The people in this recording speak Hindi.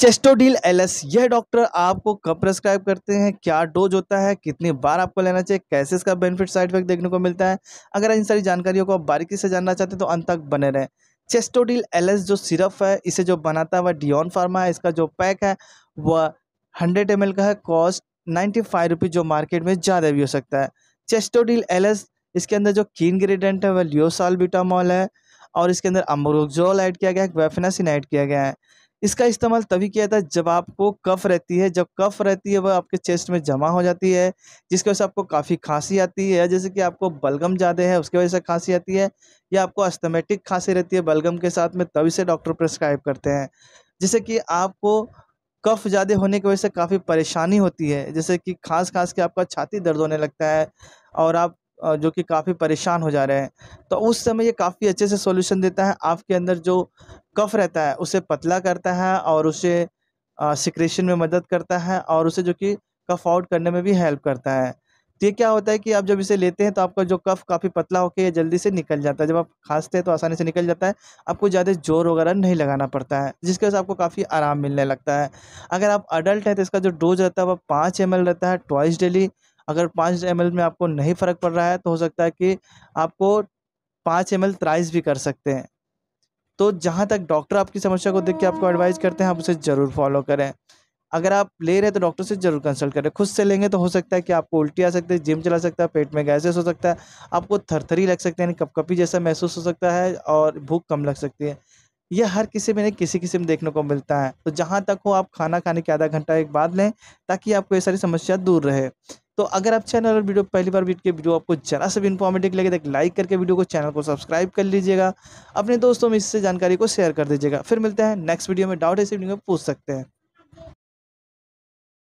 चेस्टोडील एलएस यह डॉक्टर आपको कब प्रेस्क्राइब करते हैं क्या डोज होता है कितनी बार आपको लेना चाहिए कैसे इसका बेनिफिट साइड इफेक्ट देखने को मिलता है अगर इन सारी जानकारियों को आप बारीकी से जानना चाहते हैं तो अंत तक बने रहें चेस्टोडील एलएस जो सिरप है इसे जो बनाता है वह डिओन फार्मा है इसका जो पैक है वह हंड्रेड एम का है कॉस्ट नाइन्टी फाइव रुपीज़ जो मार्केट में ज़्यादा भी हो सकता है चेस्टोडील एलएस इसके अंदर जो की इन्ग्रीडियंट है वह लियोसाल बिटामॉल है और इसके अंदर अम्बरोजोल ऐड किया गया है वेफेनासिन ऐड किया गया है इसका इस्तेमाल तभी किया जाता है जब आपको कफ रहती है जब कफ रहती है वह आपके चेस्ट में जमा हो जाती है जिसकी वजह से आपको काफ़ी खांसी आती है जैसे कि आपको बलगम ज़्यादा है उसकी वजह से खांसी आती है या आपको अस्थमेटिक खांसी रहती है बलगम के साथ में तभी से डॉक्टर प्रिस्क्राइब करते हैं जैसे कि आपको कफ ज़्यादा होने की वजह से काफ़ी परेशानी होती है जैसे कि खांस खांस के आपका छाती दर्द होने लगता है और आप जो कि काफ़ी परेशान हो जा रहे हैं तो उस समय ये काफ़ी अच्छे से सॉल्यूशन देता है आपके अंदर जो कफ रहता है उसे पतला करता है और उसे सिक्रेशन में मदद करता है और उसे जो कि कफ आउट करने में भी हेल्प करता है तो ये क्या होता है कि आप जब इसे लेते हैं तो आपका जो कफ काफ़ी पतला होकर ये जल्दी से निकल जाता है जब आप खांसते हैं तो आसानी से निकल जाता है आपको ज़्यादा जोर वगैरह नहीं लगाना पड़ता है जिसकी वजह से आपको काफ़ी आराम मिलने लगता है अगर आप अडल्ट हैं तो इसका जो डोज रहता है वह पाँच एम रहता है ट्वाइस डेली अगर पाँच एम में आपको नहीं फ़र्क पड़ रहा है तो हो सकता है कि आपको पाँच एम एल भी कर सकते हैं तो जहाँ तक डॉक्टर आपकी समस्या को देख के आपको एडवाइस करते हैं आप उसे ज़रूर फॉलो करें अगर आप ले रहे हैं तो डॉक्टर से जरूर कंसल्ट करें खुद से लेंगे तो हो सकता है कि आपको उल्टी आ सकती है जिम चला सकता है पेट में गैसेस हो सकता है आपको थरथरी लग सकती है यानी कपकपी जैसा महसूस हो सकता है और भूख कम लग सकती है यह हर किसी में किसी किसी में देखने को मिलता है तो जहाँ तक हो आप खाना खाने के आधा घंटा एक बाद लें ताकि आपको ये सारी समस्या दूर रहे तो अगर आप चैनल और वीडियो पहली बार के वीडियो आपको जरा सा भी इन्फॉर्मेटिव लगे तो लाइक करके वीडियो को चैनल को सब्सक्राइब कर लीजिएगा अपने दोस्तों में इससे जानकारी को शेयर कर दीजिएगा फिर मिलते हैं नेक्स्ट वीडियो में डाउट ऐसी वीडियो में पूछ सकते हैं